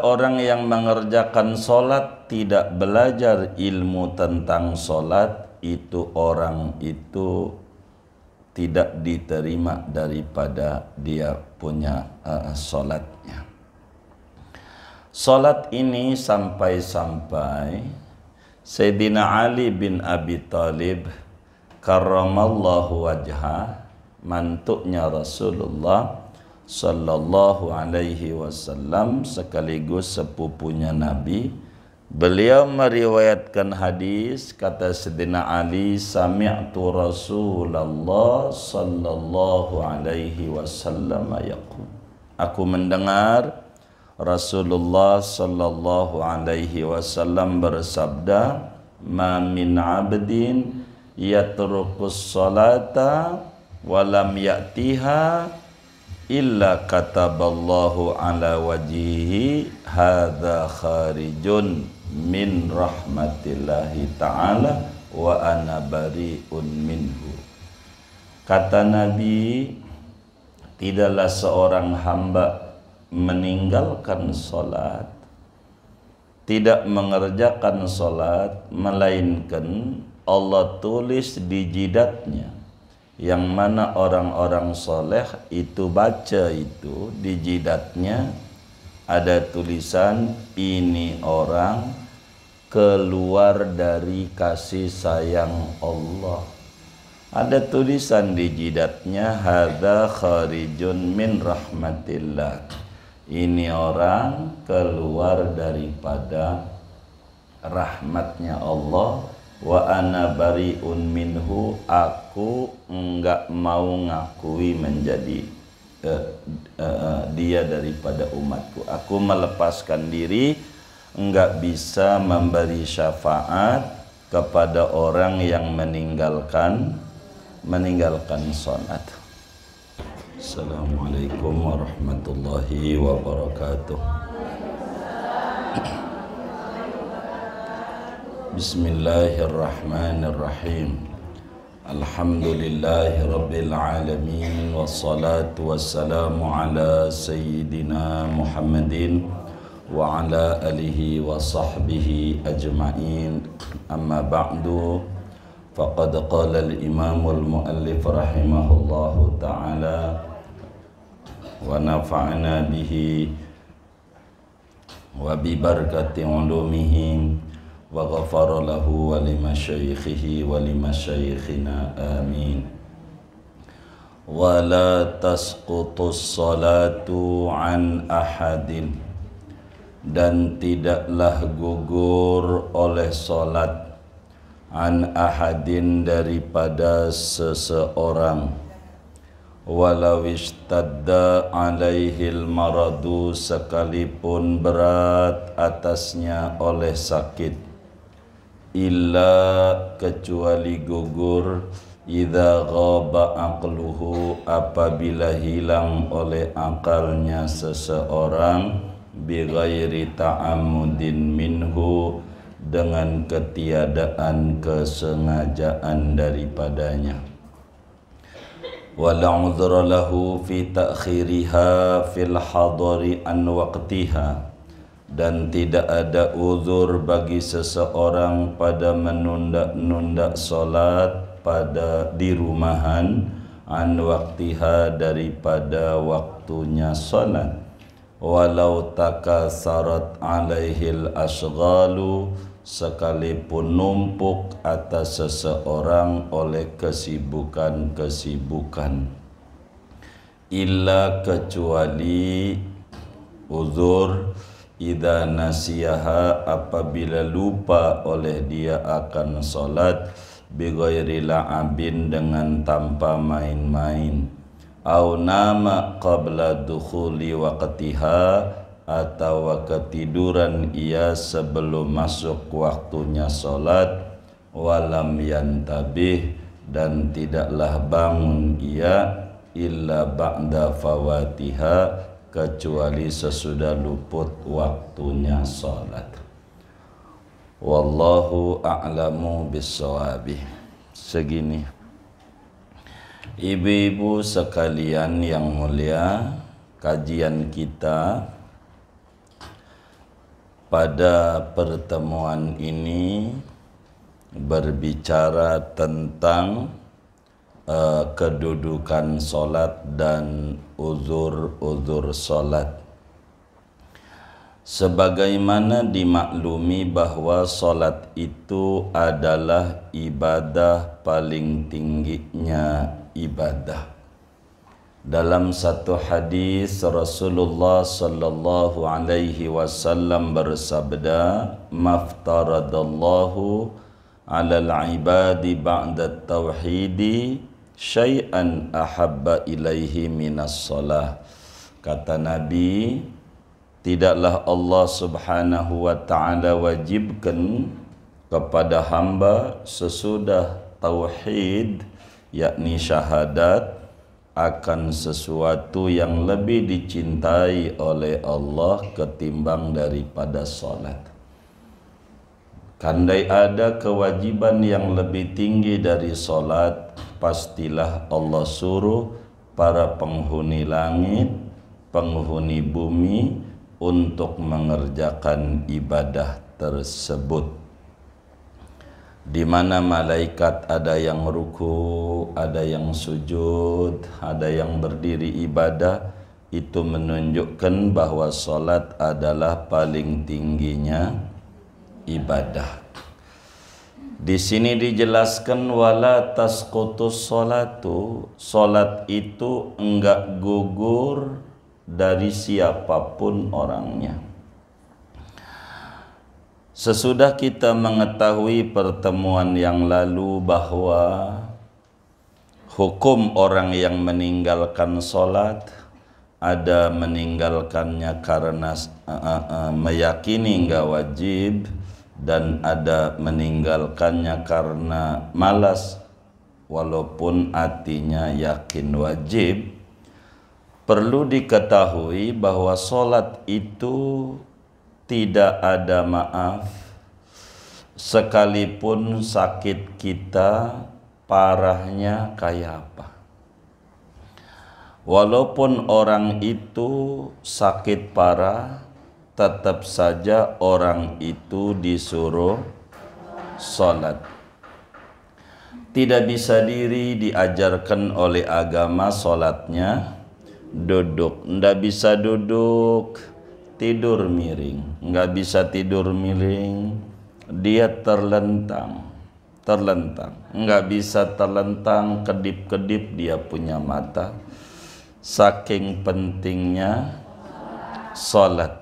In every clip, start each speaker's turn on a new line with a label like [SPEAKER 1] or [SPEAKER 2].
[SPEAKER 1] Orang yang mengerjakan sholat tidak belajar ilmu tentang sholat itu orang itu tidak diterima daripada dia punya uh, sholatnya. Sholat ini sampai-sampai Sayyidina Ali bin Abi Talib karramallahu wajha mantuknya Rasulullah sallallahu alaihi wasallam sekaligus sepupunya Nabi beliau meriwayatkan hadis kata sedina Ali sami'tu Rasulullah sallallahu alaihi wasallam yaqul aku mendengar Rasulullah sallallahu alaihi wasallam bersabda ma min abdin yatruqus salata wa lam yatihah illa kataballahu ala wajihi hadha kharijun min rahmatillahi ta'ala wa ana bari'un minhu kata nabi tidaklah seorang hamba meninggalkan salat tidak mengerjakan salat melainkan Allah tulis di jidatnya yang mana orang-orang soleh itu baca itu di jidatnya ada tulisan ini orang keluar dari kasih sayang Allah ada tulisan di jidatnya hadza kharijun min rahmatillah ini orang keluar daripada rahmatnya Allah wa ana bariun minhu aku enggak mau ngakui menjadi uh, uh, dia daripada umatku aku melepaskan diri enggak bisa memberi syafaat kepada orang yang meninggalkan meninggalkan sonat Assalamualaikum warahmatullahi wabarakatuh بسم الله الرحمن الرحيم الحمد لله رب العالمين والصلاة والسلام على سيدنا محمد وعلى آله وصحبه أجمعين أما بعد فقد قال الإمام المؤلف رحمه الله تعالى ونفعنا به وببركة علومهم وغفر له ولمشايخه ولمشايخنا آمين ولا تسقط الصلاة عن أحد dan tidaklah gugur oleh salat an ahadin daripada seseorang walau istadda alaihi maradu sekalipun berat atasnya oleh sakit illa kecuali gugur idza ghaba aqluhu apabila hilang oleh akalnya seseorang bi ghairi ta'ammudin minhu dengan ketiadaan kesengajaan daripadanya wala udhra lahu fi ta'khiriha fil hadari an waqtiha dan tidak ada uzur bagi seseorang pada menunda-nunda solat pada di rumahan an waktiha daripada waktunya solat walau takasarat alaihil asghalu sekalipun numpuk atas seseorang oleh kesibukan-kesibukan illa kecuali uzur Ida nasiyaha apabila lupa oleh dia akan solat Bigoyri la'abin dengan tanpa main-main Au nama qabla dukhuli waqtiha Atau ketiduran ia sebelum masuk waktunya solat Walam yantabih dan tidaklah bangun ia illa ba'da fawatiha kecuali sesudah luput waktunya sholat. Wallahu a'lamu bisawabi. Segini. Ibu-ibu sekalian yang mulia, kajian kita pada pertemuan ini berbicara tentang uh, kedudukan sholat dan uzur-uzur salat sebagaimana dimaklumi bahawa salat itu adalah ibadah paling tingginya ibadah dalam satu hadis Rasulullah sallallahu alaihi wasallam bersabda maftaradallahu alal ibadi ba'da tauhidi syai'an ahabba ilaihi minas salah kata nabi tidaklah Allah Subhanahu wa taala wajibkan kepada hamba sesudah tauhid yakni syahadat akan sesuatu yang lebih dicintai oleh Allah ketimbang daripada solat. Kandai ada kewajiban yang lebih tinggi dari solat, pastilah Allah suruh para penghuni langit, penghuni bumi untuk mengerjakan ibadah tersebut. Di mana malaikat ada yang ruku, ada yang sujud, ada yang berdiri ibadah, itu menunjukkan bahwa salat adalah paling tingginya ibadah. Di sini dijelaskan wala tasqutus salatu, salat itu enggak gugur dari siapapun orangnya. Sesudah kita mengetahui pertemuan yang lalu bahwa hukum orang yang meninggalkan salat ada meninggalkannya karena uh, uh, meyakini enggak wajib, dan ada meninggalkannya karena malas walaupun artinya yakin wajib perlu diketahui bahwa solat itu tidak ada maaf sekalipun sakit kita parahnya kayak apa walaupun orang itu sakit parah tetap saja orang itu disuruh sholat. Tidak bisa diri diajarkan oleh agama sholatnya duduk. Tidak bisa duduk, tidur miring. Nggak bisa tidur miring, dia terlentang terlentang nggak bisa terlentang kedip-kedip dia punya mata saking pentingnya sholat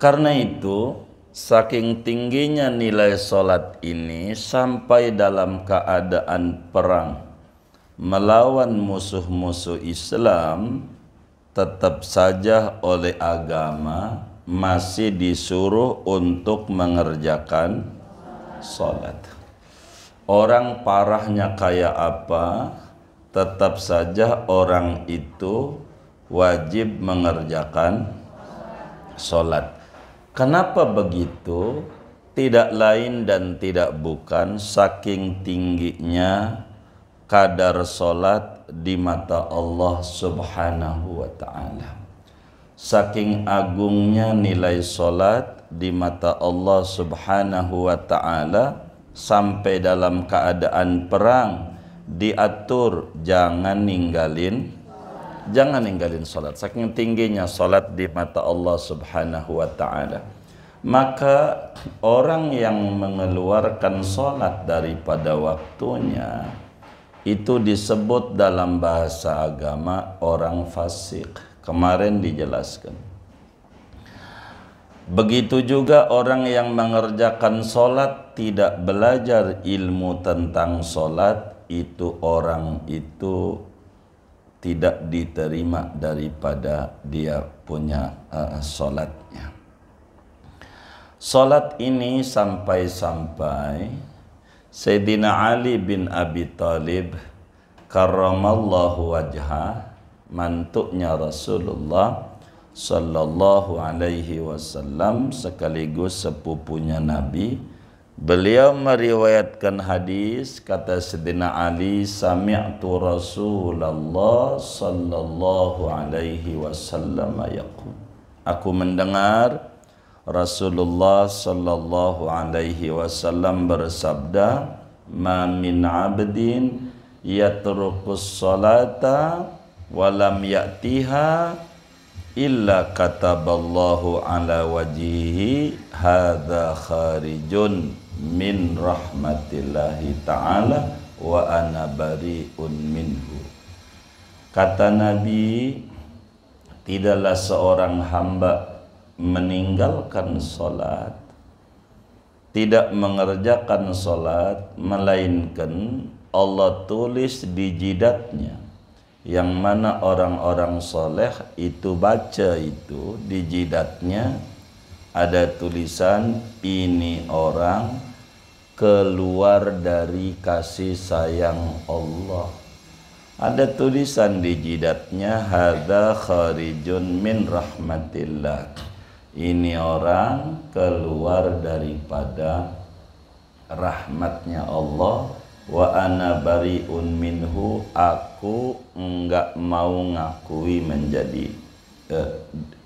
[SPEAKER 1] karena itu, saking tingginya nilai sholat ini sampai dalam keadaan perang melawan musuh-musuh Islam tetap saja oleh agama masih disuruh untuk mengerjakan sholat. Orang parahnya kayak apa, tetap saja orang itu wajib mengerjakan sholat. Kenapa begitu? Tidak lain dan tidak bukan saking tingginya kadar solat di mata Allah subhanahu wa ta'ala. Saking agungnya nilai solat di mata Allah subhanahu wa ta'ala sampai dalam keadaan perang diatur jangan ninggalin jangan ninggalin salat saking tingginya salat di mata Allah Subhanahu wa taala maka orang yang mengeluarkan salat daripada waktunya itu disebut dalam bahasa agama orang fasik kemarin dijelaskan begitu juga orang yang mengerjakan solat tidak belajar ilmu tentang solat itu orang itu tidak diterima daripada dia punya uh, solatnya. Solat ini sampai-sampai Sayyidina Ali bin Abi Talib karramallahu wajha mantuknya Rasulullah sallallahu alaihi wasallam sekaligus sepupunya Nabi Beliau meriwayatkan hadis kata Sidina Ali sami'tu Rasulullah sallallahu alaihi wasallam yaqul Aku mendengar Rasulullah sallallahu alaihi wasallam bersabda ma min 'abdin yatrukus salata wa lam ya'tiha illa kataballahu ala wajihi hadza kharijun min rahmatillahi ta'ala wa ana bari'un minhu kata Nabi tidaklah seorang hamba meninggalkan solat, tidak mengerjakan solat, melainkan Allah tulis di jidatnya yang mana orang-orang soleh itu baca itu di jidatnya ada tulisan ini orang keluar dari kasih sayang Allah. Ada tulisan di jidatnya hadza kharijun min rahmatillah. Ini orang keluar daripada rahmatnya Allah wa ana bariun minhu aku enggak mau ngakui menjadi uh,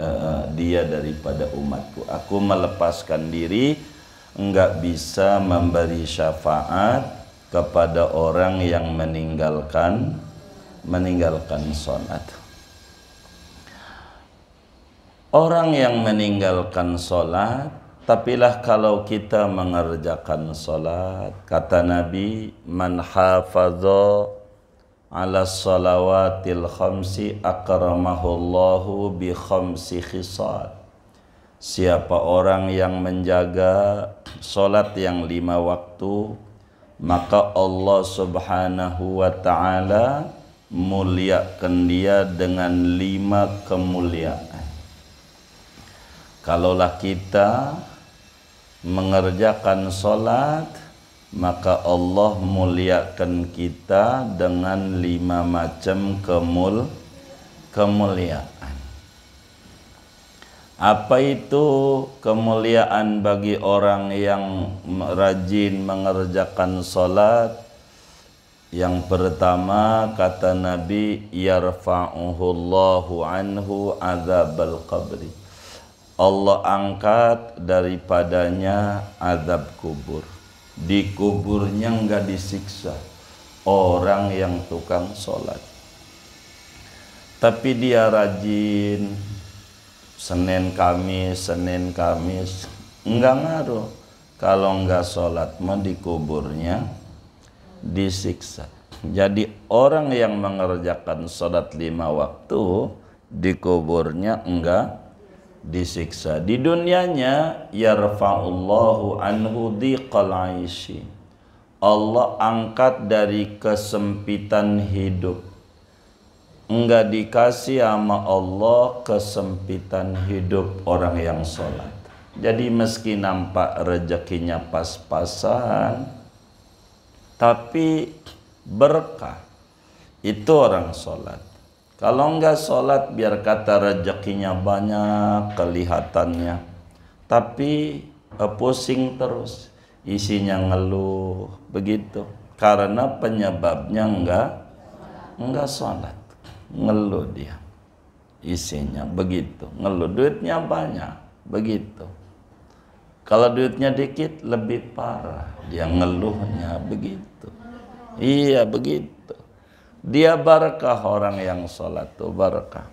[SPEAKER 1] uh, dia daripada umatku aku melepaskan diri enggak bisa memberi syafaat kepada orang yang meninggalkan meninggalkan sholat orang yang meninggalkan sholat tapilah kalau kita mengerjakan sholat kata Nabi man hafadho ala salawatil khamsi akramahullahu bi khamsi khisat Siapa orang yang menjaga solat yang lima waktu maka Allah subhanahu wa ta'ala muliakan dia dengan lima kemuliaan kalaulah kita mengerjakan solat maka Allah muliakan kita dengan lima macam kemul kemuliaan apa itu kemuliaan bagi orang yang rajin mengerjakan sholat? Yang pertama kata Nabi yarfa'uhullahu anhu azabal qabri. Allah angkat daripadanya azab kubur. Di kuburnya enggak disiksa orang yang tukang sholat. Tapi dia rajin Senin Kamis Senin Kamis enggak ngaruh kalau enggak sholat mau dikuburnya disiksa jadi orang yang mengerjakan sholat lima waktu dikuburnya enggak disiksa di dunianya yarfa'ullahu anhu diqal aishi Allah angkat dari kesempitan hidup enggak dikasih sama Allah kesempitan hidup orang yang sholat. Jadi meski nampak rezekinya pas-pasan, tapi berkah. Itu orang sholat. Kalau enggak sholat biar kata rezekinya banyak kelihatannya. Tapi eh, pusing terus. Isinya ngeluh. Begitu. Karena penyebabnya enggak, enggak sholat ngeluh dia isinya begitu ngeluh duitnya banyak begitu kalau duitnya dikit lebih parah dia ngeluhnya begitu iya begitu dia barakah orang yang sholat tuh barakah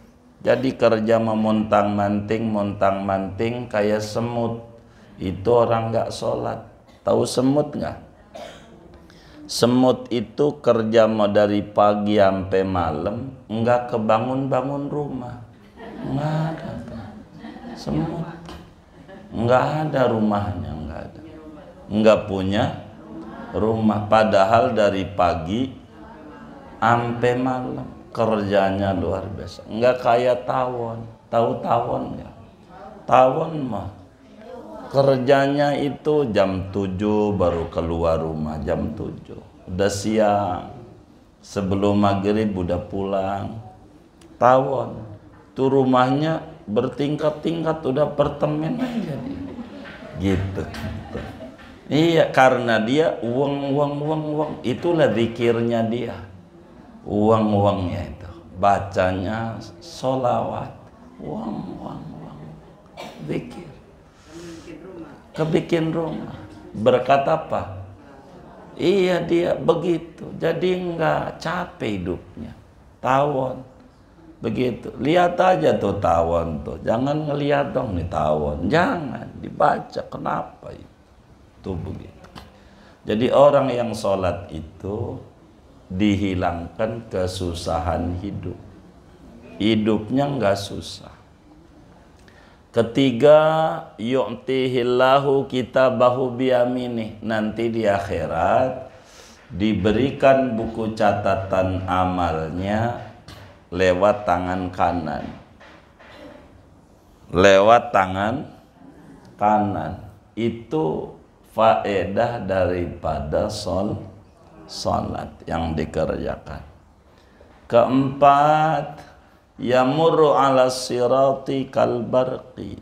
[SPEAKER 1] jadi kerja memontang manting montang manting kayak semut itu orang nggak sholat tahu semut nggak semut itu kerja mau dari pagi sampai malam enggak kebangun-bangun rumah Enggak ada semut nggak ada rumahnya enggak ada nggak punya rumah padahal dari pagi sampai malam kerjanya luar biasa Enggak kayak tawon tahu tawon ya tawon mah kerjanya itu jam 7 baru keluar rumah jam 7 udah siang sebelum maghrib udah pulang tawon tuh rumahnya bertingkat-tingkat udah apartemen aja gitu iya karena dia uang uang uang uang itulah zikirnya dia uang uangnya itu bacanya solawat uang uang uang zikir kebikin rumah. Berkat apa? Iya dia begitu. Jadi nggak capek hidupnya. Tawon. Begitu. Lihat aja tuh tawon tuh. Jangan ngelihat dong nih tawon. Jangan dibaca. Kenapa itu? begitu. Jadi orang yang sholat itu dihilangkan kesusahan hidup. Hidupnya nggak susah. Ketiga, yu'tihillahu bahu biyamini. Nanti di akhirat diberikan buku catatan amalnya lewat tangan kanan. Lewat tangan kanan. Itu faedah daripada sol salat yang dikerjakan. Keempat, yamurru ala sirati kalbarqi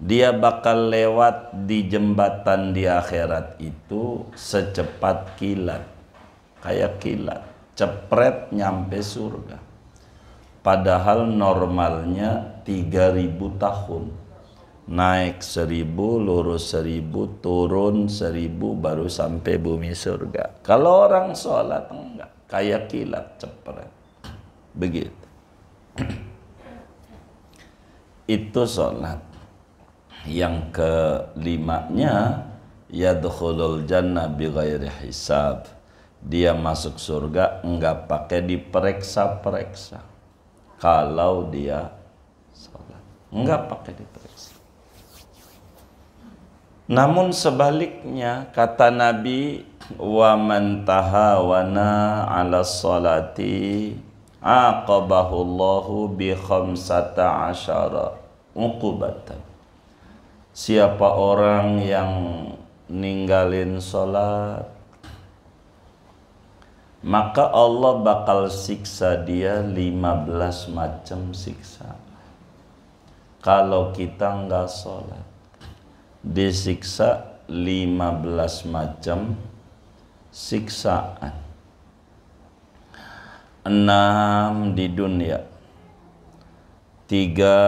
[SPEAKER 1] dia bakal lewat di jembatan di akhirat itu secepat kilat kayak kilat cepret nyampe surga padahal normalnya 3000 tahun naik seribu, lurus seribu, turun seribu, baru sampai bumi surga. Kalau orang sholat enggak, kayak kilat cepret. Begitu itu sholat yang kelimanya yadkhulul jannah bi ghairi hisab dia masuk surga enggak pakai diperiksa-periksa kalau dia sholat enggak pakai diperiksa namun sebaliknya kata Nabi wa man tahawana ala sholati aqabahullahu bi khamsata asyara uqubatan siapa orang yang ninggalin sholat maka Allah bakal siksa dia 15 macam siksa kalau kita nggak sholat disiksa 15 macam siksaan enam di dunia tiga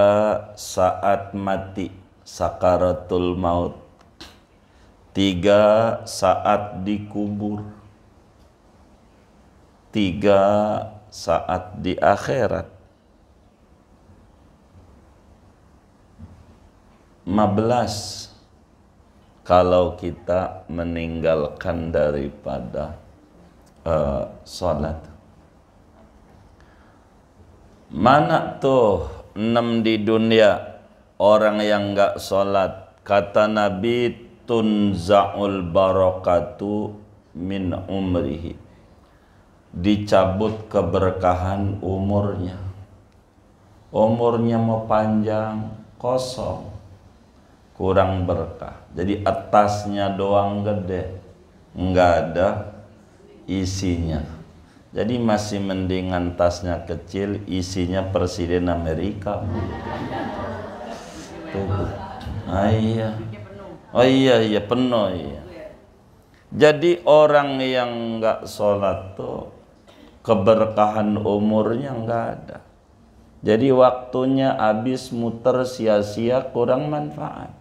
[SPEAKER 1] saat mati sakaratul maut tiga saat dikubur tiga saat di akhirat Mablas kalau kita meninggalkan daripada uh, sholat Mana tuh enam di dunia orang yang enggak sholat? Kata Nabi tunza'ul barokatu min umrihi. Dicabut keberkahan umurnya. Umurnya mau panjang, kosong. Kurang berkah. Jadi atasnya doang gede. Enggak ada isinya jadi masih mendingan tasnya kecil, isinya Presiden Amerika. Tuh, Oh iya. Oh iya, iya penuh. Iya. Jadi orang yang nggak sholat tuh keberkahan umurnya nggak ada. Jadi waktunya habis muter sia-sia kurang manfaat.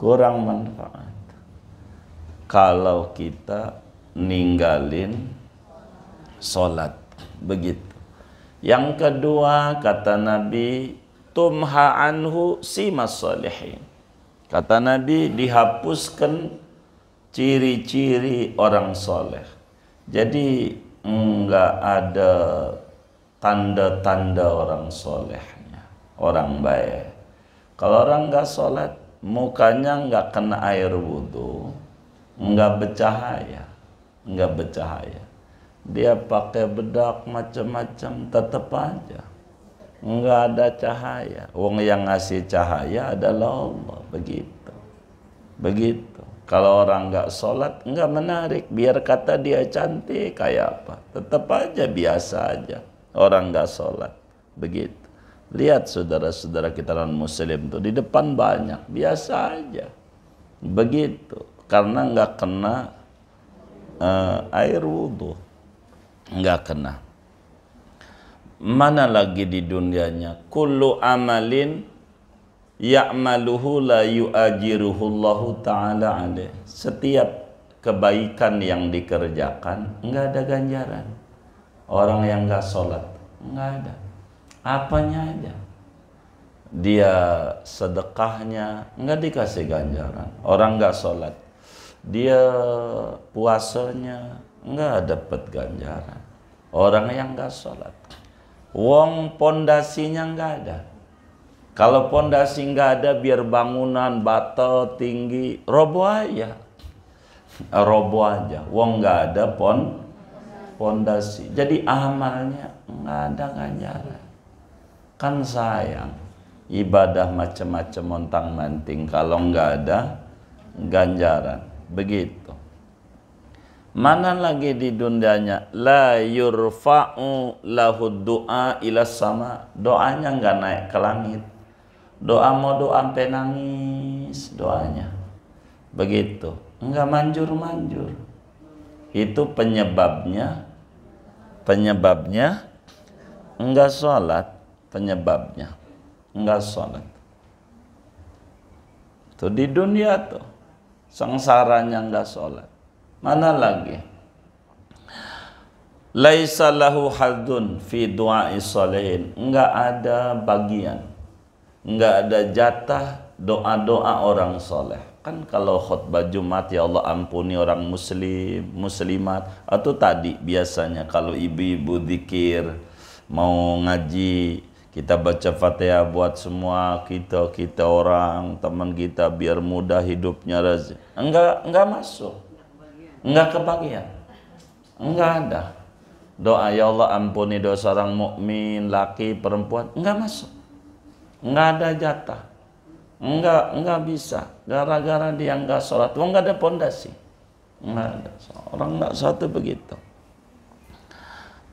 [SPEAKER 1] Kurang manfaat. Kalau kita ninggalin solat. Begitu. Yang kedua kata Nabi tumha anhu simas salihin. Kata Nabi dihapuskan ciri-ciri orang soleh. Jadi enggak ada tanda-tanda orang solehnya, orang baik. Kalau orang enggak solat mukanya enggak kena air wudhu, enggak bercahaya, enggak bercahaya dia pakai bedak macam-macam tetap aja nggak ada cahaya wong yang ngasih cahaya adalah Allah begitu begitu kalau orang nggak sholat nggak menarik biar kata dia cantik kayak apa tetap aja biasa aja orang nggak sholat begitu lihat saudara-saudara kita non muslim tuh di depan banyak biasa aja begitu karena nggak kena uh, air wudhu nggak kena mana lagi di dunianya kullu amalin ya'maluhu la yu'ajiruhullahu ta'ala alaih setiap kebaikan yang dikerjakan nggak ada ganjaran orang yang nggak sholat nggak ada apanya aja dia sedekahnya nggak dikasih ganjaran orang nggak sholat dia puasanya nggak dapat ganjaran. Orang yang nggak sholat, wong pondasinya nggak ada. Kalau pondasi nggak ada, biar bangunan batu tinggi roboh aja, roboh aja. Wong nggak ada pon pondasi. Jadi amalnya nggak ada ganjaran. Kan sayang ibadah macam-macam montang manting kalau nggak ada ganjaran begitu Mana lagi di dunianya? La yurfa'u lahud du'a ila sama. Doanya nggak naik ke langit. Doa mau doa sampai nangis doanya. Begitu. Enggak manjur-manjur. Itu penyebabnya. Penyebabnya enggak sholat. Penyebabnya enggak sholat. Tuh di dunia tuh. Sengsaranya enggak sholat Mana lagi? Laisa lahu haddun fi du'a'i salihin. Enggak ada bagian. Enggak ada jatah doa-doa orang soleh. Kan kalau khutbah Jumat ya Allah ampuni orang muslim, muslimat. Atau tadi biasanya kalau ibu-ibu dikir, mau ngaji, kita baca fatihah buat semua kita kita orang teman kita biar mudah hidupnya rezeki enggak enggak masuk Enggak kebagian Enggak ada doa ya Allah ampuni dosa orang mukmin laki perempuan enggak masuk Enggak ada jatah Enggak nggak bisa gara-gara dia enggak sholat wong nggak ada pondasi Enggak ada orang enggak satu begitu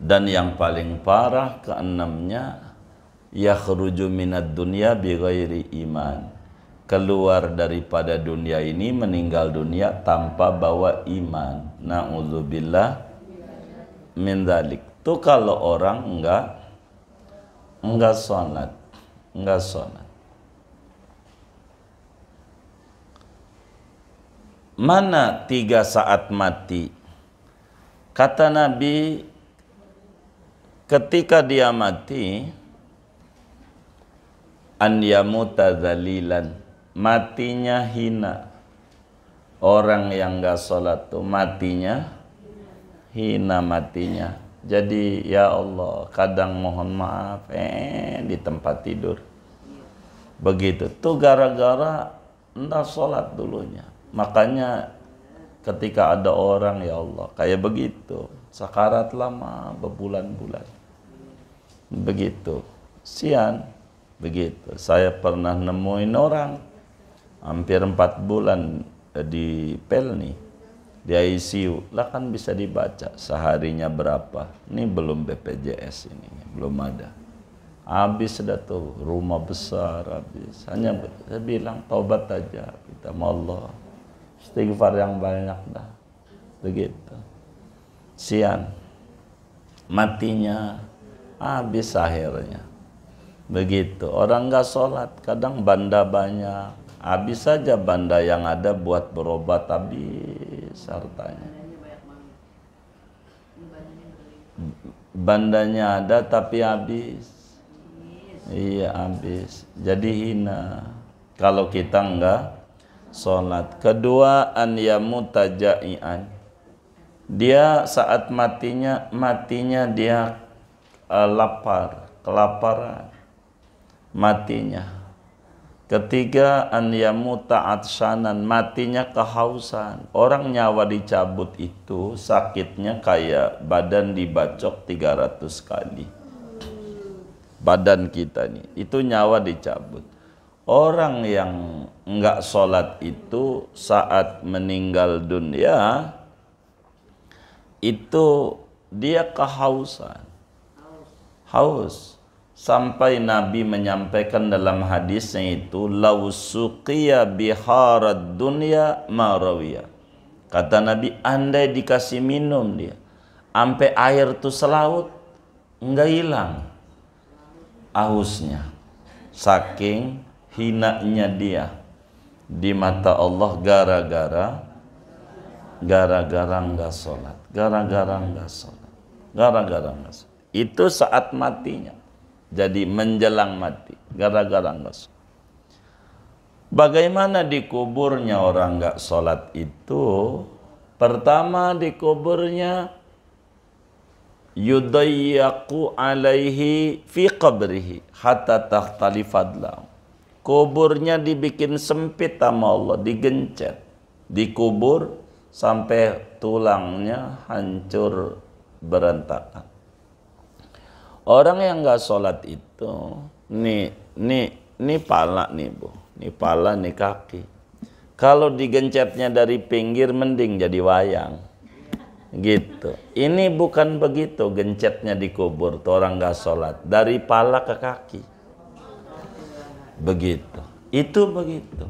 [SPEAKER 1] dan yang paling parah keenamnya yakhruju minad dunya bi ghairi iman keluar daripada dunia ini meninggal dunia tanpa bawa iman. Nauzubillah min dzalik. Tuh kalau orang enggak enggak salat, enggak salat. Mana tiga saat mati? Kata Nabi ketika dia mati an yamuta dzalilan matinya hina orang yang gak sholat tuh matinya hina matinya jadi ya Allah kadang mohon maaf eh di tempat tidur begitu tuh gara-gara entah sholat dulunya makanya ketika ada orang ya Allah kayak begitu sakarat lama berbulan-bulan begitu sian begitu saya pernah nemuin orang hampir empat bulan eh, di Pelni di ICU lah kan bisa dibaca seharinya berapa ini belum BPJS ini belum ada habis sudah tuh rumah besar habis hanya saya bilang tobat aja kita mau Allah istighfar yang banyak dah begitu sian matinya habis akhirnya begitu orang nggak sholat kadang banda banyak habis saja banda yang ada buat berobat habis hartanya bandanya ada tapi habis iya habis jadi hina kalau kita enggak sholat. Kedua, an yamuta Dia saat matinya, matinya dia uh, lapar, kelaparan. Matinya. Ketiga an yamuta atsanan matinya kehausan. Orang nyawa dicabut itu sakitnya kayak badan dibacok 300 kali. Badan kita nih itu nyawa dicabut. Orang yang enggak sholat itu saat meninggal dunia itu dia kehausan. Haus sampai Nabi menyampaikan dalam hadisnya itu lausukia biharad dunya marawiya kata Nabi andai dikasih minum dia sampai air tuh selaut enggak hilang Ahusnya, saking hinanya dia di mata Allah gara-gara gara-gara nggak sholat gara-gara nggak sholat gara-gara nggak sholat itu saat matinya jadi menjelang mati gara-gara nggak -gara Bagaimana dikuburnya orang nggak sholat itu? Pertama dikuburnya yudayyaku alaihi fi qabrihi hatta fadlam. Kuburnya dibikin sempit sama Allah, digencet, dikubur sampai tulangnya hancur berantakan. Orang yang nggak sholat itu, nih, nih, nih pala nih bu, nih pala, nih kaki. Kalau digencetnya dari pinggir, mending jadi wayang. Gitu. Ini bukan begitu, gencetnya dikubur, tuh orang nggak sholat. Dari pala ke kaki. Begitu. Itu begitu.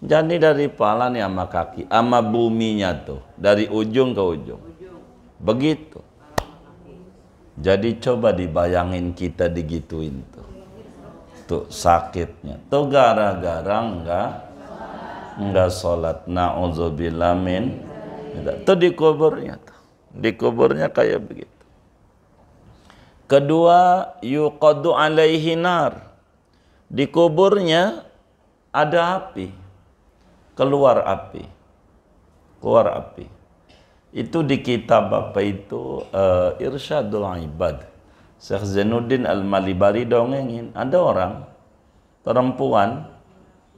[SPEAKER 1] Jadi dari pala nih sama kaki, sama buminya tuh. Dari ujung ke ujung. Begitu. Jadi coba dibayangin kita digituin tuh. Tuh sakitnya. Tuh gara-gara enggak enggak sholat. Na'udzubillah min. Tuh dikuburnya tuh. Dikuburnya kayak begitu. Kedua, yuqadu alaihi nar. Di kuburnya ada api. Keluar api. Keluar api itu di kitab apa itu uh, Irsyadul Ibad. Syekh Zainuddin Al-Malibari dongengin, ada orang perempuan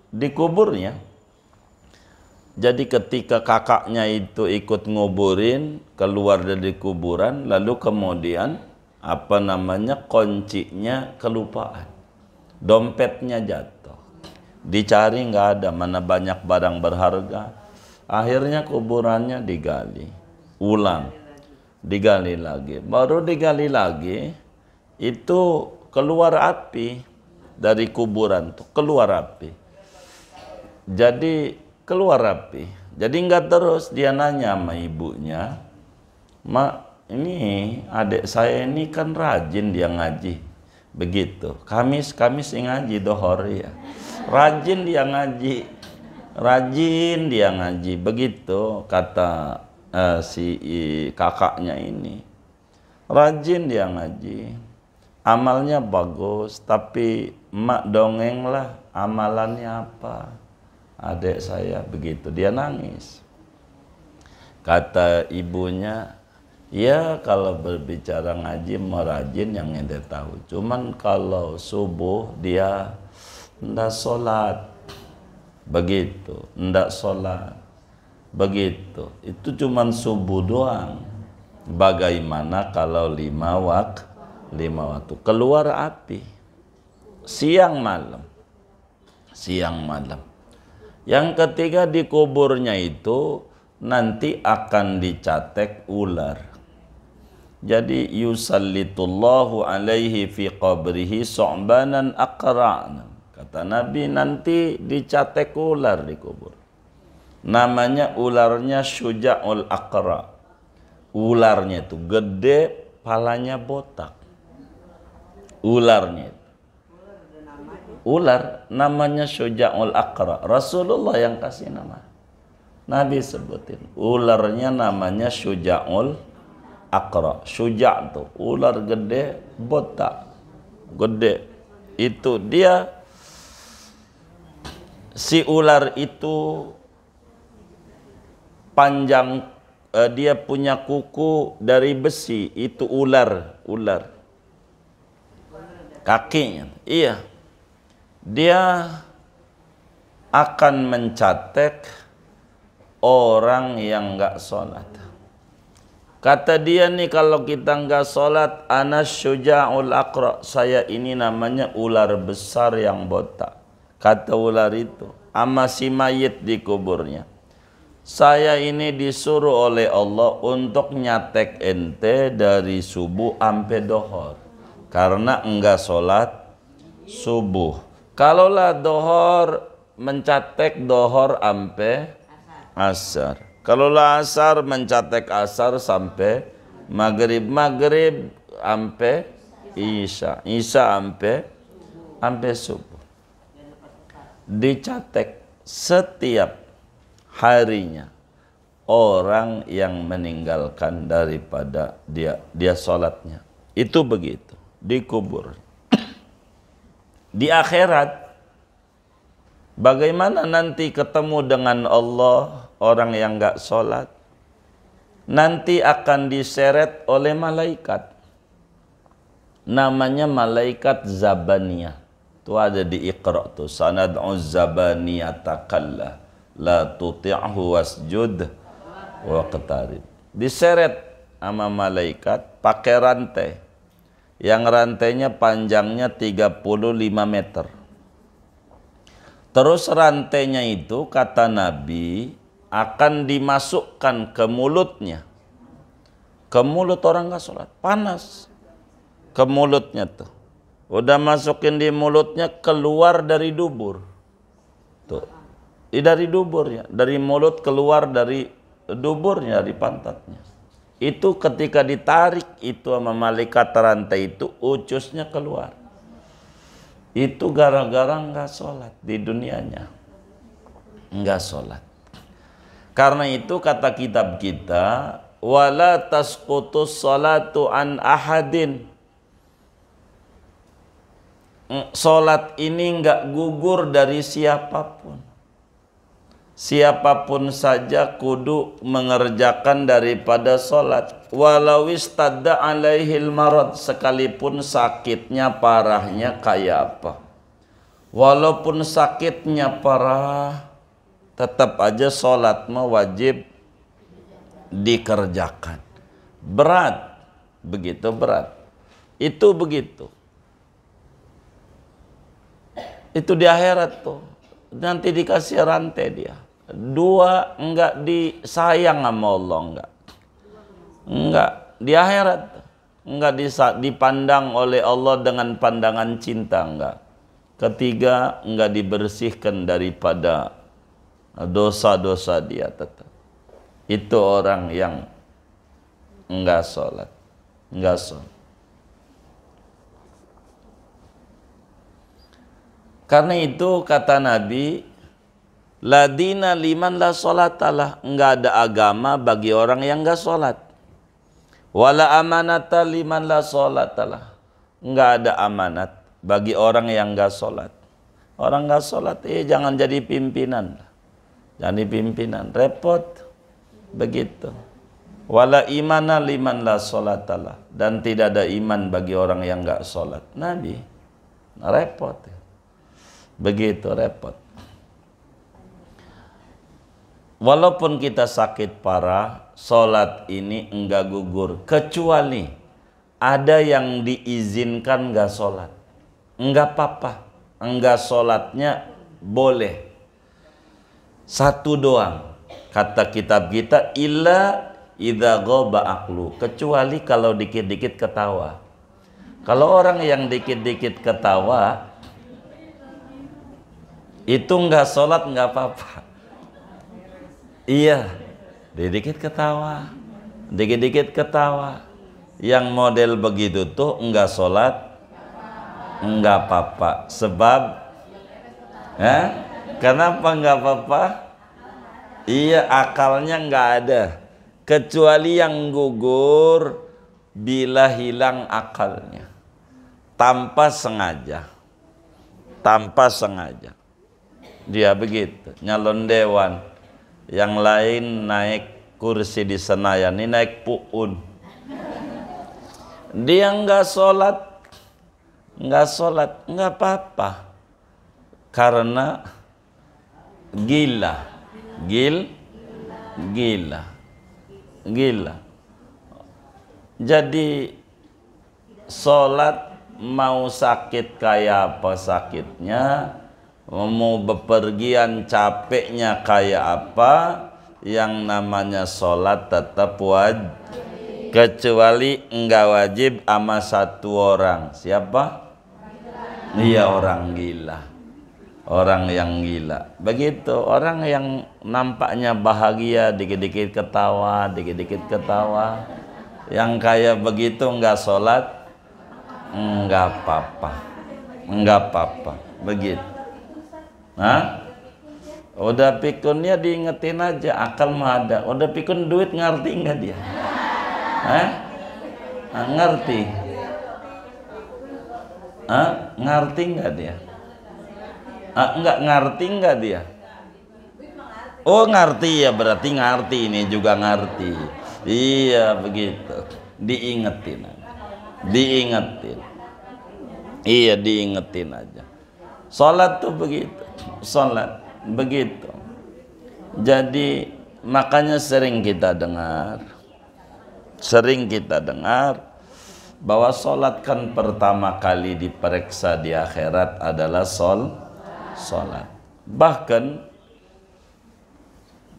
[SPEAKER 1] di kuburnya. Jadi ketika kakaknya itu ikut nguburin, keluar dari kuburan, lalu kemudian apa namanya kuncinya kelupaan. Dompetnya jatuh. Dicari nggak ada, mana banyak barang berharga. Akhirnya kuburannya digali ulang digali lagi baru digali lagi itu keluar api dari kuburan tuh keluar api jadi keluar api jadi nggak terus dia nanya sama ibunya mak ini adik saya ini kan rajin dia ngaji begitu Kamis Kamis ngaji dohor ya rajin dia ngaji rajin dia ngaji begitu kata uh, si kakaknya ini rajin dia ngaji amalnya bagus tapi mak dongeng lah amalannya apa adik saya begitu dia nangis kata ibunya ya kalau berbicara ngaji mau rajin yang ente tahu cuman kalau subuh dia ndak sholat begitu ndak sholat Begitu. Itu cuma subuh doang. Bagaimana kalau lima wak, lima waktu keluar api siang malam, siang malam. Yang ketiga di kuburnya itu nanti akan dicatek ular. Jadi yusallitullahu alaihi fi qabrihi so'banan akra'an. Kata Nabi nanti dicatek ular di kubur namanya ularnya syuja'ul akra ularnya itu gede palanya botak ularnya itu ular namanya syuja'ul akra Rasulullah yang kasih nama Nabi sebutin ularnya namanya syuja'ul akra syuja' tuh ular gede botak gede itu dia si ular itu panjang uh, dia punya kuku dari besi itu ular ular kakinya iya dia akan mencatek orang yang enggak sholat kata dia nih kalau kita enggak sholat anas syuja'ul akra saya ini namanya ular besar yang botak kata ular itu ama si mayit di kuburnya saya ini disuruh oleh Allah untuk nyatek ente dari subuh sampai dohor karena enggak sholat subuh kalaulah dohor mencatek dohor sampai asar kalaulah asar mencatek asar sampai maghrib maghrib sampai isya isya sampai sampai subuh dicatek setiap harinya orang yang meninggalkan daripada dia dia salatnya itu begitu dikubur di akhirat bagaimana nanti ketemu dengan Allah orang yang nggak salat nanti akan diseret oleh malaikat namanya malaikat Zabaniyah. Itu ada di Iqra tuh uz Zabaniyah takalla la tuti'hu wasjud waqtarib. Diseret sama malaikat pakai rantai. Yang rantainya panjangnya 35 meter. Terus rantainya itu kata Nabi akan dimasukkan ke mulutnya. Ke mulut orang gak sholat, panas. Ke mulutnya tuh. Udah masukin di mulutnya keluar dari dubur Iya, dari duburnya, dari mulut keluar dari duburnya, dari pantatnya. Itu ketika ditarik itu sama malaikat rantai itu ucusnya keluar. Itu gara-gara nggak sholat di dunianya. Nggak sholat. Karena itu kata kitab kita, wala tasqutus salatu an ahadin. Mm, Salat ini nggak gugur dari siapapun siapapun saja kudu mengerjakan daripada sholat walau istadda alaihil marad sekalipun sakitnya parahnya kayak apa walaupun sakitnya parah tetap aja sholat wajib dikerjakan berat begitu berat itu begitu itu di akhirat tuh nanti dikasih rantai dia Dua, enggak disayang sama Allah, enggak. Enggak, di akhirat. Enggak dipandang oleh Allah dengan pandangan cinta, enggak. Ketiga, enggak dibersihkan daripada dosa-dosa dia tetap. Itu orang yang enggak sholat. Enggak sholat. Karena itu kata Nabi, Ladina liman la solatalah. Enggak ada agama bagi orang yang enggak solat. Wala amanata liman la solatalah. Enggak ada amanat bagi orang yang enggak solat. Orang enggak solat, eh jangan jadi pimpinan. Jangan jadi pimpinan. Repot. Begitu. Wala imana liman la solatalah. Dan tidak ada iman bagi orang yang enggak solat. Nabi. Repot. Begitu repot. Walaupun kita sakit parah, sholat ini enggak gugur. Kecuali ada yang diizinkan enggak sholat. Enggak apa-apa. Enggak sholatnya boleh. Satu doang. Kata kitab kita, illa idha goba aklu. Kecuali kalau dikit-dikit ketawa. Kalau orang yang dikit-dikit ketawa, itu enggak sholat enggak apa-apa Iya, dikit-dikit ketawa, dikit-dikit ketawa. Yang model begitu tuh enggak sholat, enggak apa-apa. Sebab, eh? kenapa enggak apa-apa? Iya, akalnya enggak ada. Kecuali yang gugur bila hilang akalnya. Tanpa sengaja. Tanpa sengaja. Dia begitu, nyalon dewan yang lain naik kursi di Senayan ini naik puun dia nggak sholat nggak sholat nggak apa-apa karena gila gil gila gila jadi sholat mau sakit kayak apa sakitnya mau bepergian capeknya kayak apa yang namanya sholat tetap wajib kecuali enggak wajib sama satu orang siapa
[SPEAKER 2] iya orang
[SPEAKER 1] gila orang yang gila begitu orang yang nampaknya bahagia dikit-dikit ketawa dikit-dikit ketawa yang kayak begitu enggak sholat enggak apa-apa enggak apa-apa begitu Hah? Udah pikunnya diingetin aja, akal mah ada. Udah pikun duit ngerti nggak dia? Hah? Nah, ngerti? Hah? Ngerti nggak dia? Ah, nggak ngerti nggak dia? Oh ngerti ya berarti ngerti ini juga ngerti. Iya begitu. Diingetin aja. Diingetin. Iya diingetin aja. Sholat tuh begitu sholat begitu jadi makanya sering kita dengar sering kita dengar bahwa sholat kan pertama kali diperiksa di akhirat adalah sol sholat bahkan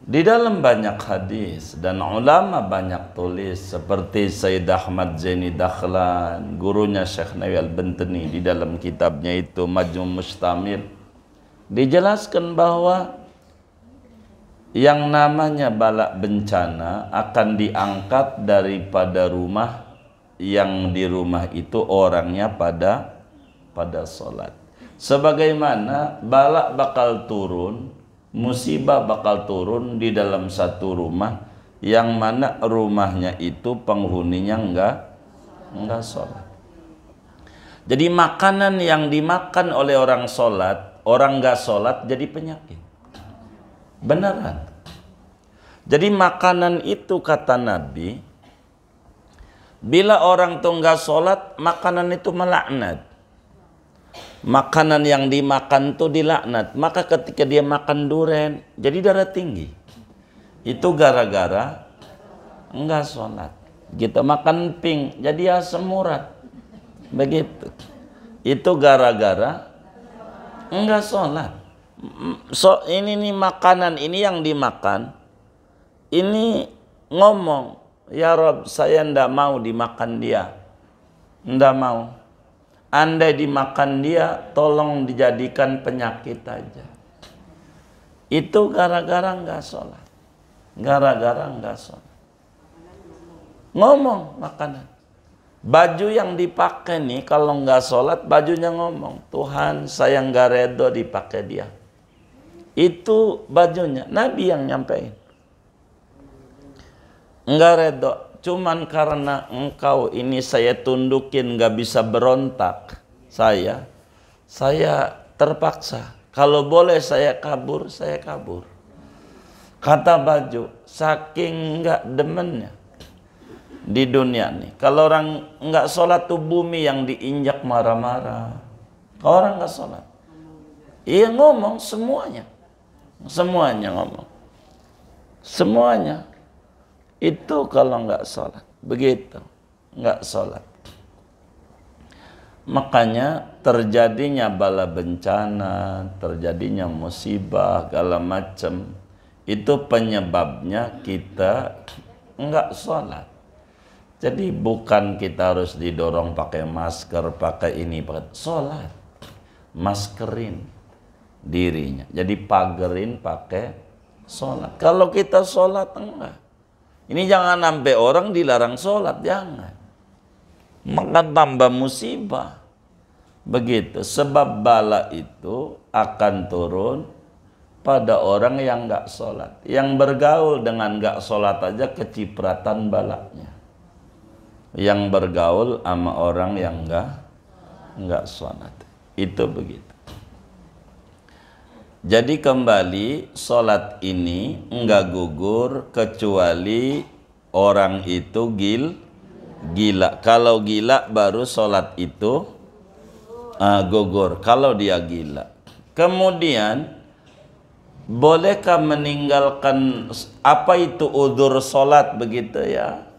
[SPEAKER 1] di dalam banyak hadis dan ulama banyak tulis seperti Sayyid Ahmad Zaini Dakhlan, gurunya Syekh Nawawi Al-Benteni di dalam kitabnya itu Majmu Mustamir dijelaskan bahwa yang namanya balak bencana akan diangkat daripada rumah yang di rumah itu orangnya pada pada sholat. Sebagaimana balak bakal turun, musibah bakal turun di dalam satu rumah yang mana rumahnya itu penghuninya enggak enggak sholat. Jadi makanan yang dimakan oleh orang sholat Orang nggak sholat jadi penyakit. Beneran. Jadi makanan itu kata Nabi, bila orang tuh nggak sholat, makanan itu melaknat. Makanan yang dimakan tuh dilaknat. Maka ketika dia makan duren, jadi darah tinggi. Itu gara-gara nggak sholat. Kita makan pink, jadi asam urat. Begitu. Itu gara-gara Enggak sholat. So, ini nih makanan ini yang dimakan. Ini ngomong, ya Rob saya ndak mau dimakan dia. Ndak mau. Andai dimakan dia, tolong dijadikan penyakit aja. Itu gara-gara nggak sholat. Gara-gara nggak sholat. Ngomong makanan. Baju yang dipakai nih kalau nggak sholat bajunya ngomong Tuhan saya nggak redo dipakai dia. Itu bajunya Nabi yang nyampein. Nggak redo cuman karena engkau ini saya tundukin nggak bisa berontak saya saya terpaksa kalau boleh saya kabur saya kabur kata baju saking nggak demennya di dunia nih. Kalau orang nggak sholat tuh bumi yang diinjak marah-marah. Kalau orang nggak sholat, iya ngomong semuanya, semuanya ngomong, semuanya itu kalau nggak sholat begitu, nggak sholat. Makanya terjadinya bala bencana, terjadinya musibah, segala macam. Itu penyebabnya kita nggak sholat. Jadi bukan kita harus didorong pakai masker, pakai ini, pakai sholat. Maskerin dirinya. Jadi pagerin pakai sholat. Kalau kita sholat, enggak. Ini jangan sampai orang dilarang sholat, jangan. Maka tambah musibah. Begitu, sebab bala itu akan turun pada orang yang nggak sholat. Yang bergaul dengan nggak sholat aja kecipratan balanya yang bergaul sama orang yang enggak enggak sholat itu begitu jadi kembali sholat ini enggak gugur kecuali orang itu gil gila. Kalau gila baru sholat itu uh, gugur. Kalau dia gila. Kemudian bolehkah meninggalkan apa itu udur sholat begitu ya?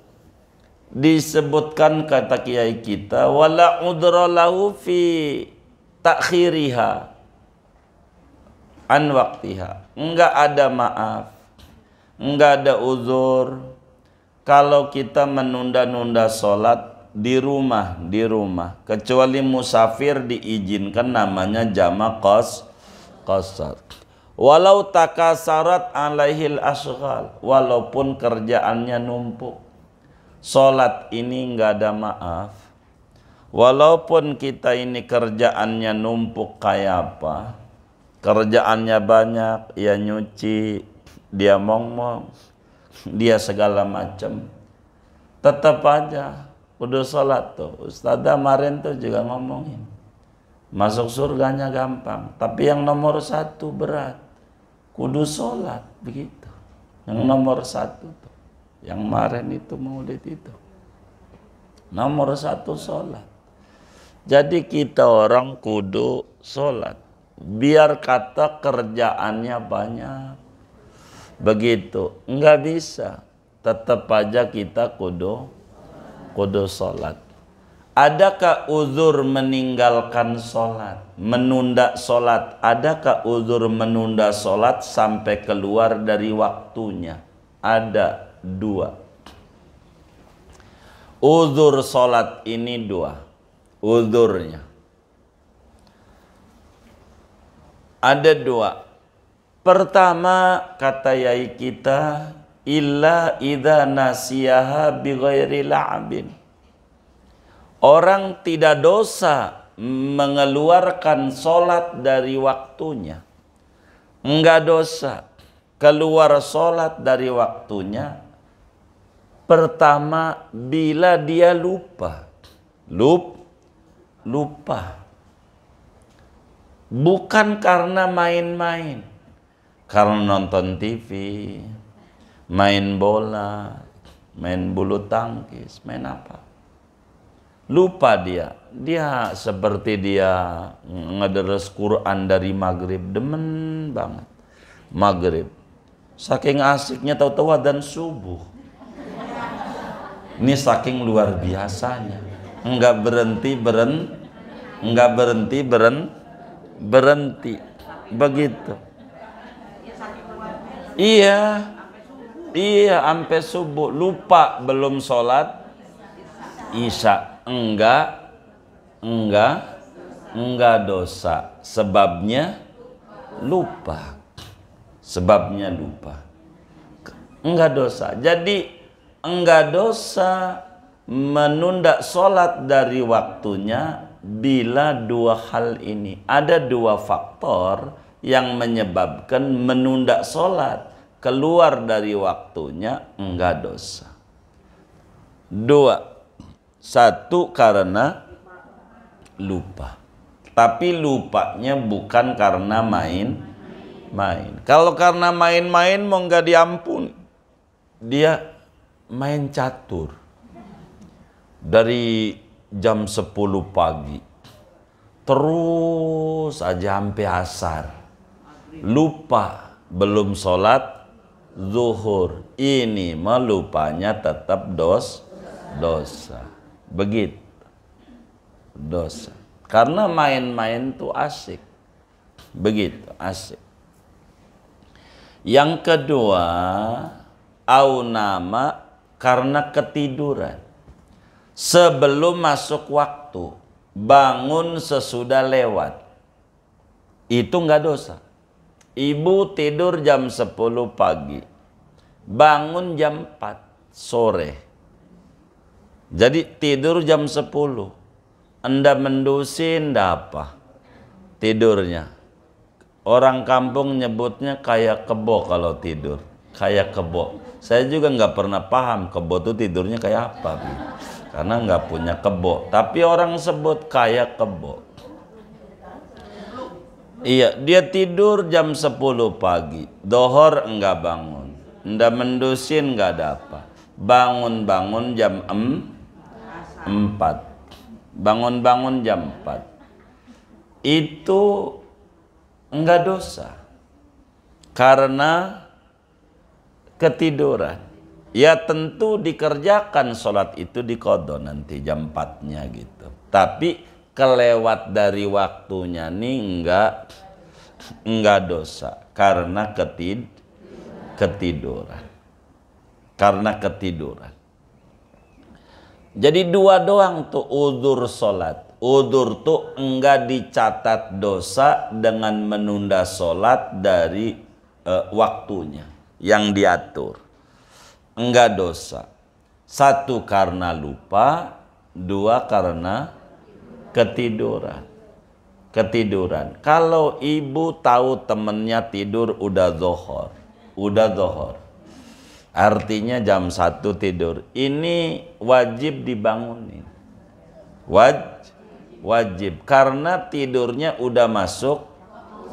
[SPEAKER 1] disebutkan kata kiai kita wala udralahu fi takhiriha an waktiha enggak ada maaf enggak ada uzur kalau kita menunda-nunda sholat di rumah di rumah kecuali musafir diizinkan namanya jama kos kosat walau takasarat alaihil asghal walaupun kerjaannya numpuk sholat ini nggak ada maaf, walaupun kita ini kerjaannya numpuk kayak apa, kerjaannya banyak, ya nyuci, dia mong-mong, dia segala macam, tetap aja udah sholat tuh. Ustadz kemarin tuh juga ngomongin, masuk surganya gampang, tapi yang nomor satu berat, kudu sholat begitu. Yang nomor satu yang kemarin itu maulid itu. Nomor satu sholat. Jadi kita orang kudu sholat. Biar kata kerjaannya banyak. Begitu. Enggak bisa. Tetap aja kita kudu kudu sholat. Adakah uzur meninggalkan sholat? Menunda sholat. Adakah uzur menunda sholat sampai keluar dari waktunya? Ada dua. Uzur sholat ini dua. Uzurnya. Ada dua. Pertama kata yai kita illa idza nasiyaha bi ghairi la'bin. Orang tidak dosa mengeluarkan sholat dari waktunya. Enggak dosa keluar sholat dari waktunya Pertama, bila dia lupa. Lup, lupa. Bukan karena main-main. Karena nonton TV, main bola, main bulu tangkis, main apa. Lupa dia. Dia seperti dia ngederes Quran dari maghrib. Demen banget. Maghrib. Saking asiknya tahu-tahu dan subuh ini saking luar biasanya Enggak berhenti beren nggak berhenti beren berhenti begitu iya iya sampai subuh lupa belum sholat isya enggak enggak enggak dosa sebabnya lupa sebabnya lupa enggak dosa jadi enggak dosa menunda sholat dari waktunya bila dua hal ini. Ada dua faktor yang menyebabkan menunda sholat keluar dari waktunya enggak dosa. Dua, satu karena lupa. Tapi lupanya bukan karena main-main. Kalau karena main-main mau enggak diampuni. Dia main catur dari jam 10 pagi terus aja sampai asar lupa belum sholat zuhur ini melupanya tetap dos dosa begitu dosa karena main-main tuh asik begitu asik yang kedua au nama karena ketiduran. Sebelum masuk waktu, bangun sesudah lewat. Itu nggak dosa. Ibu tidur jam 10 pagi, bangun jam 4 sore. Jadi tidur jam 10. Anda mendusin enggak apa tidurnya. Orang kampung nyebutnya kayak kebo kalau tidur. Kayak kebo. Saya juga nggak pernah paham kebo itu tidurnya kayak apa. Karena nggak punya kebo. Tapi orang sebut kayak kebo. Iya, dia tidur jam 10 pagi. Dohor nggak bangun. nda mendusin nggak ada apa. Bangun-bangun jam em, 4. Bangun-bangun jam 4. Itu nggak dosa. Karena ketiduran. Ya tentu dikerjakan sholat itu di kodo nanti jam 4-nya gitu. Tapi kelewat dari waktunya nih enggak enggak dosa karena ketid ketiduran. Karena ketiduran. Jadi dua doang tuh udur sholat. Udur tuh enggak dicatat dosa dengan menunda sholat dari uh, waktunya yang diatur. Enggak dosa. Satu karena lupa, dua karena ketiduran. Ketiduran. Kalau ibu tahu temennya tidur udah zohor. Udah zohor. Artinya jam satu tidur. Ini wajib dibangunin. Waj wajib. Karena tidurnya udah masuk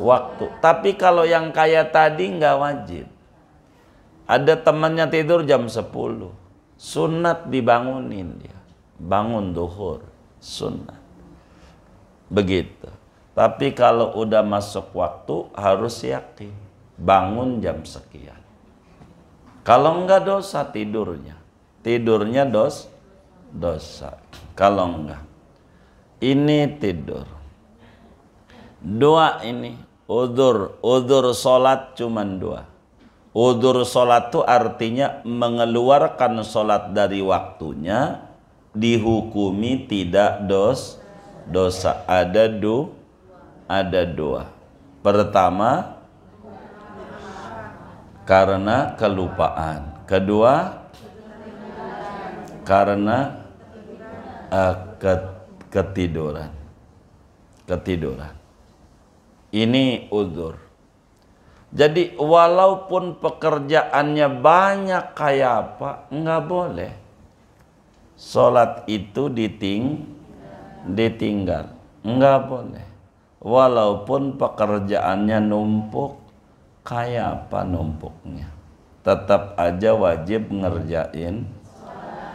[SPEAKER 1] waktu. Tapi kalau yang kaya tadi nggak wajib. Ada temannya tidur jam 10. Sunat dibangunin dia. Bangun duhur. Sunat. Begitu. Tapi kalau udah masuk waktu harus yakin. Bangun jam sekian. Kalau enggak dosa tidurnya. Tidurnya dos, dosa. Kalau enggak. Ini tidur. Dua ini. Udur. Udur sholat cuman dua Udur sholat itu artinya mengeluarkan sholat dari waktunya dihukumi tidak dos dosa ada du ada dua pertama karena kelupaan kedua karena uh, ketiduran ketiduran ini udur jadi walaupun pekerjaannya banyak kayak apa, enggak boleh. Sholat itu diting, ditinggal, Enggak boleh. Walaupun pekerjaannya numpuk, kayak apa numpuknya, tetap aja wajib ngerjain,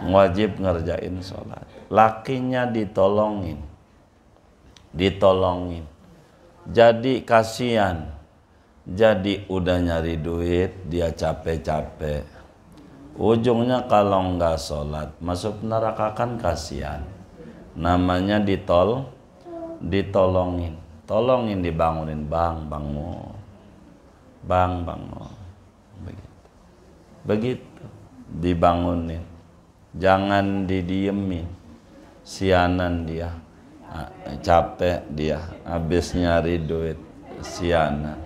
[SPEAKER 1] wajib ngerjain sholat. Lakinya ditolongin, ditolongin. Jadi kasihan jadi udah nyari duit, dia capek-capek. Ujungnya kalau nggak sholat, masuk neraka kan kasihan. Namanya ditol, ditolongin. Tolongin dibangunin, bang, bangun. Bang, bangun. Begitu. Begitu. Dibangunin. Jangan didiemin. Sianan dia. Capek dia. Habis nyari duit. Sianan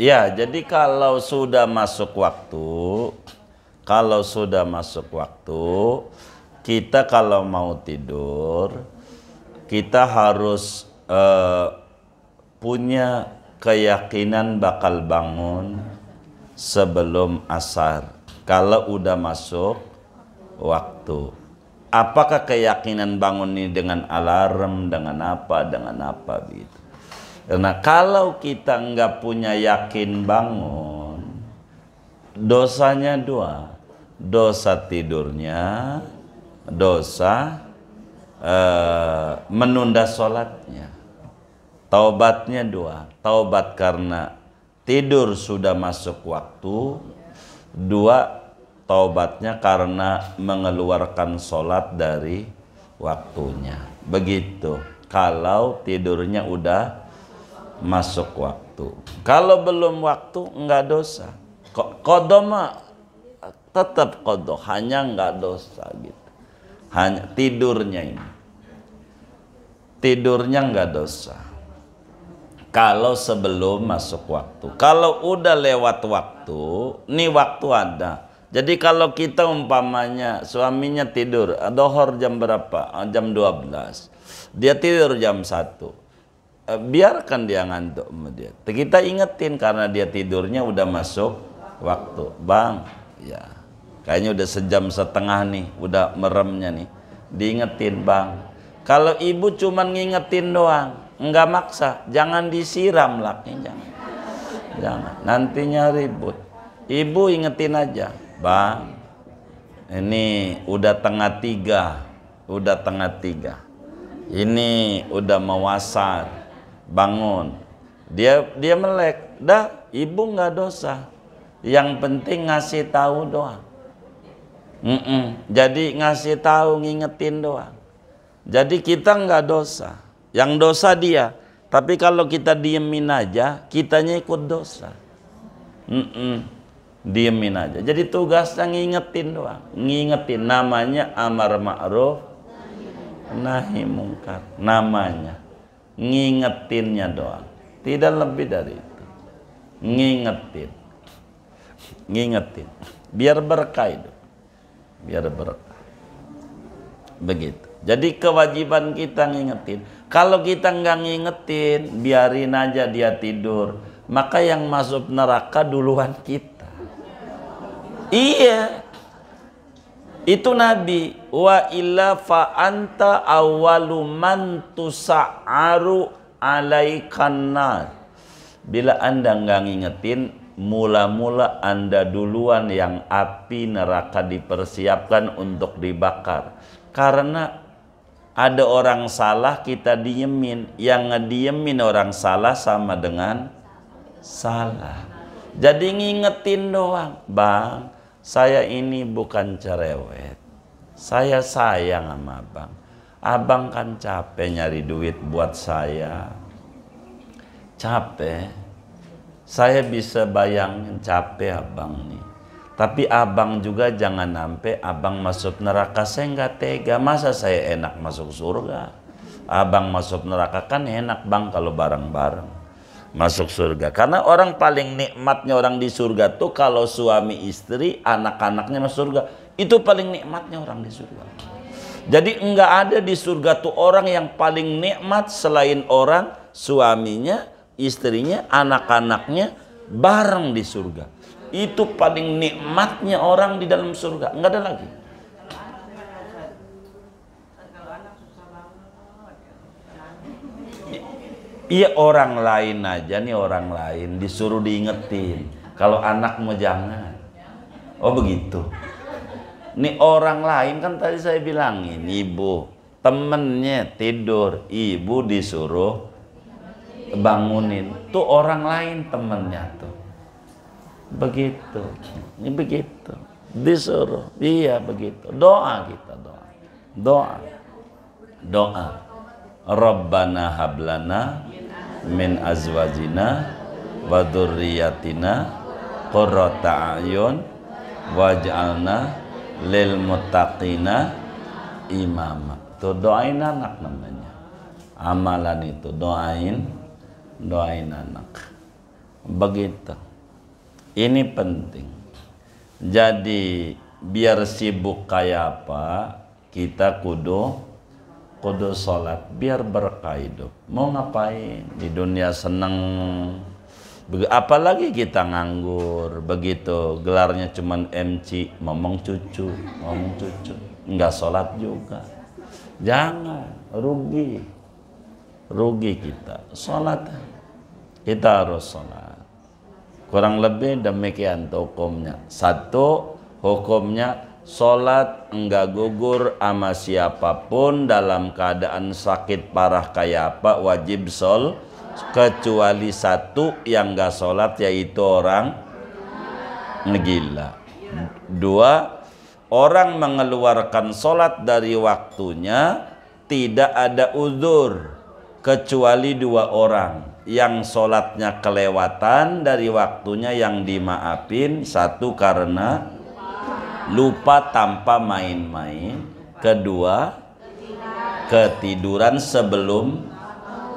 [SPEAKER 1] Ya, jadi kalau sudah masuk waktu, kalau sudah masuk waktu, kita kalau mau tidur, kita harus uh, punya keyakinan bakal bangun sebelum asar. Kalau udah masuk waktu. Apakah keyakinan bangun ini dengan alarm, dengan apa, dengan apa gitu? Karena kalau kita nggak punya yakin bangun, dosanya dua, dosa tidurnya, dosa eh, menunda sholatnya. Taubatnya dua, taubat karena tidur sudah masuk waktu, dua taubatnya karena mengeluarkan sholat dari waktunya. Begitu. Kalau tidurnya udah masuk waktu. Kalau belum waktu nggak dosa. Kodoma tetap kodo, hanya nggak dosa gitu. Hanya tidurnya ini. Tidurnya nggak dosa. Kalau sebelum masuk waktu. Kalau udah lewat waktu, nih waktu ada. Jadi kalau kita umpamanya suaminya tidur, dohor jam berapa? Ah, jam 12. Dia tidur jam 1 Eh, biarkan dia ngantuk kemudian. Kita ingetin karena dia tidurnya udah masuk waktu. Bang, ya. Kayaknya udah sejam setengah nih, udah meremnya nih. Diingetin, Bang. Kalau ibu cuman ngingetin doang, enggak maksa, jangan disiram laknya jangan. Jangan, nantinya ribut. Ibu ingetin aja, Bang. Ini udah tengah tiga, udah tengah tiga. Ini udah mewasat, bangun dia dia melek dah ibu nggak dosa yang penting ngasih tahu doang mm -mm. jadi ngasih tahu ngingetin doang jadi kita nggak dosa yang dosa dia tapi kalau kita diemin aja kitanya ikut dosa mm -mm. diemin aja jadi tugasnya ngingetin doang ngingetin namanya amar ma'ruf nahi mungkar namanya ngingetinnya doang tidak lebih dari itu ngingetin ngingetin biar berkah itu biar berkah begitu jadi kewajiban kita ngingetin kalau kita nggak ngingetin biarin aja dia tidur maka yang masuk neraka duluan kita iya itu Nabi wa illa fa anta awwalu man tusa'aru alaikannar Bila Anda nggak ngingetin, mula-mula Anda duluan yang api neraka dipersiapkan untuk dibakar. Karena ada orang salah kita diemin, yang ngediemin orang salah sama dengan salah. Jadi ngingetin doang, Bang saya ini bukan cerewet. Saya sayang sama abang. Abang kan capek nyari duit buat saya. Capek. Saya bisa bayangin capek abang nih. Tapi abang juga jangan sampai abang masuk neraka. Saya nggak tega. Masa saya enak masuk surga? Abang masuk neraka kan enak bang kalau bareng-bareng masuk surga. Karena orang paling nikmatnya orang di surga tuh kalau suami istri, anak-anaknya masuk surga. Itu paling nikmatnya orang di surga. Jadi enggak ada di surga tuh orang yang paling nikmat selain orang suaminya, istrinya, anak-anaknya bareng di surga. Itu paling nikmatnya orang di dalam surga. Enggak ada lagi. Iya orang lain aja nih orang lain disuruh diingetin. Kalau anak mau jangan. Oh begitu. Nih orang lain kan tadi saya bilangin ibu temennya tidur ibu disuruh bangunin tuh orang lain temennya tuh begitu ini begitu disuruh iya begitu doa kita doa doa doa Rabbana hablana min azwajina wa dzurriyyatina qurrata ayun waj'alna lil muttaqina imama. Tuh doain anak namanya. Amalan itu doain doain anak. Begitu. Ini penting. Jadi biar sibuk kayak apa kita kudu kudu sholat biar berkah hidup mau ngapain di dunia seneng apalagi kita nganggur begitu gelarnya cuman MC ngomong cucu ngomong cucu nggak sholat juga jangan rugi rugi kita sholat kita harus sholat kurang lebih demikian hukumnya satu hukumnya Sholat enggak gugur sama siapapun dalam keadaan sakit parah kayak apa wajib sol kecuali satu yang enggak sholat yaitu orang ngegila. Dua, orang mengeluarkan sholat dari waktunya tidak ada uzur kecuali dua orang yang sholatnya kelewatan dari waktunya yang dimaafin satu karena lupa tanpa main-main kedua ketiduran sebelum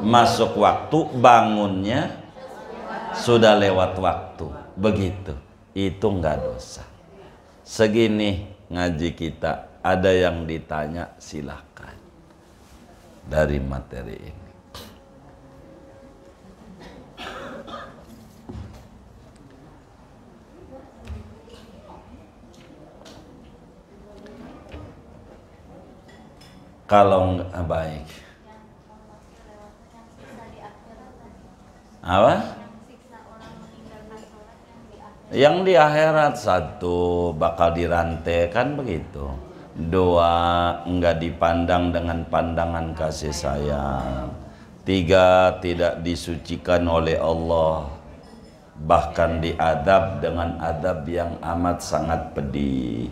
[SPEAKER 1] masuk waktu bangunnya sudah lewat waktu begitu itu nggak dosa segini ngaji kita ada yang ditanya silahkan dari materi ini kalau nggak ah, baik apa yang di akhirat satu bakal dirantai kan begitu doa enggak dipandang dengan pandangan kasih sayang tiga tidak disucikan oleh Allah bahkan diadab dengan adab yang amat sangat pedih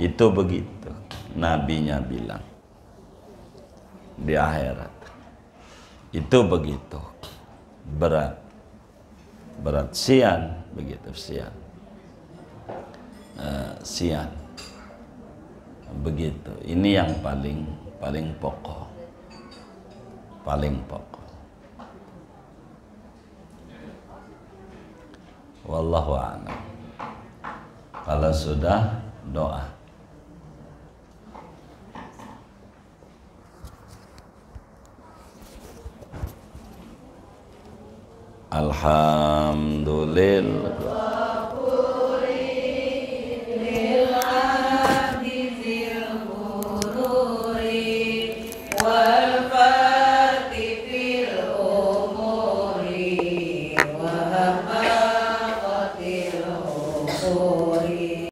[SPEAKER 1] itu begitu nabinya bilang di akhirat. Itu begitu berat, berat sian begitu sian, uh, sian begitu. Ini yang paling paling pokok, paling pokok. Wallahu a'lam. Kalau sudah doa. Alhamdulillah